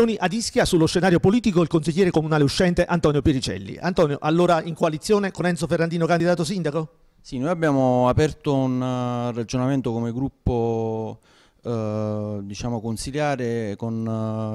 elezioni ad Ischia sullo scenario politico il consigliere comunale uscente Antonio Piricelli. Antonio, allora in coalizione con Enzo Ferrandino candidato sindaco? Sì, noi abbiamo aperto un eh, ragionamento come gruppo eh, diciamo consigliare con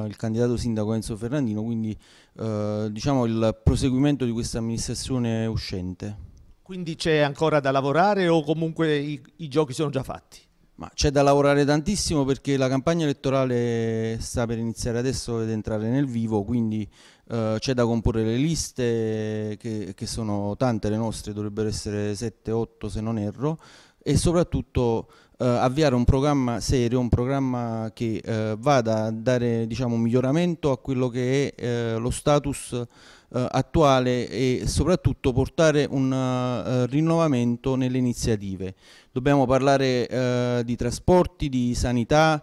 eh, il candidato sindaco Enzo Ferrandino, quindi eh, diciamo il proseguimento di questa amministrazione uscente. Quindi c'è ancora da lavorare o comunque i, i giochi sono già fatti? Ma c'è da lavorare tantissimo perché la campagna elettorale sta per iniziare adesso ed entrare nel vivo, quindi eh, c'è da comporre le liste, che, che, sono tante le nostre, dovrebbero essere 7-8 se non erro, e soprattutto uh, avviare un programma serio, un programma che uh, vada a dare diciamo, un miglioramento a quello che è lo status attuale e soprattutto portare un rinnovamento nelle iniziative. Dobbiamo parlare di trasporti, di sanità,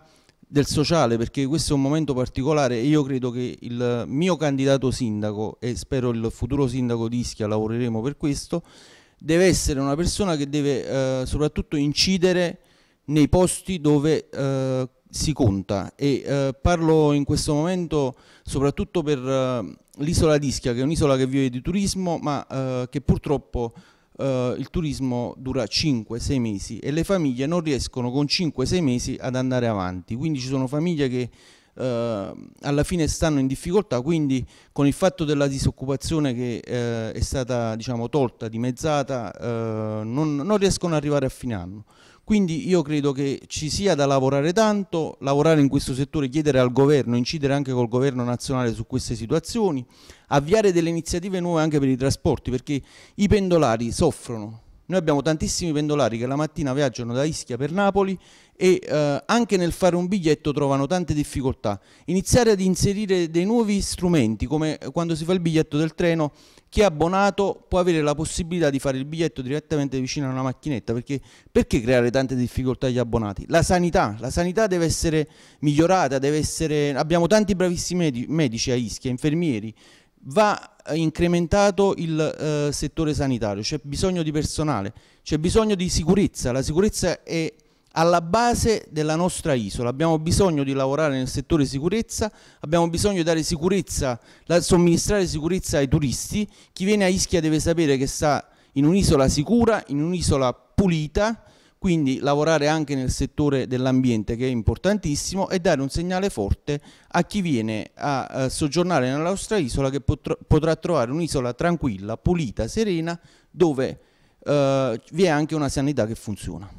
del sociale perché questo è un momento particolare e io credo che il mio candidato sindaco e spero il futuro sindaco di Ischia lavoreremo per questo deve essere una persona che deve eh, soprattutto incidere nei posti dove eh, si conta e eh, parlo in questo momento soprattutto per eh, l'isola di Ischia che è un'isola che vive di turismo ma eh, che purtroppo eh, il turismo dura 5-6 mesi e le famiglie non riescono con 5-6 mesi ad andare avanti, quindi ci sono famiglie che eh, alla fine stanno in difficoltà, quindi con il fatto della disoccupazione che eh, è stata diciamo, tolta, dimezzata, eh, non, non riescono ad arrivare a fine anno. Quindi io credo che ci sia da lavorare tanto, lavorare in questo settore, chiedere al governo, incidere anche col governo nazionale su queste situazioni, avviare delle iniziative nuove anche per i trasporti, perché i pendolari soffrono, noi abbiamo tantissimi pendolari che la mattina viaggiano da Ischia per Napoli e eh, anche nel fare un biglietto trovano tante difficoltà. Iniziare ad inserire dei nuovi strumenti, come quando si fa il biglietto del treno, chi è abbonato può avere la possibilità di fare il biglietto direttamente vicino a una macchinetta, perché, perché creare tante difficoltà agli abbonati? La sanità, la sanità deve essere migliorata, deve essere... abbiamo tanti bravissimi medici a Ischia, infermieri, va incrementato il eh, settore sanitario, c'è bisogno di personale, c'è bisogno di sicurezza, la sicurezza è alla base della nostra isola, abbiamo bisogno di lavorare nel settore sicurezza, abbiamo bisogno di dare sicurezza, somministrare sicurezza ai turisti, chi viene a Ischia deve sapere che sta in un'isola sicura, in un'isola pulita, quindi lavorare anche nel settore dell'ambiente che è importantissimo e dare un segnale forte a chi viene a eh, soggiornare nella nostra isola che potrà trovare un'isola tranquilla, pulita, serena dove eh, vi è anche una sanità che funziona.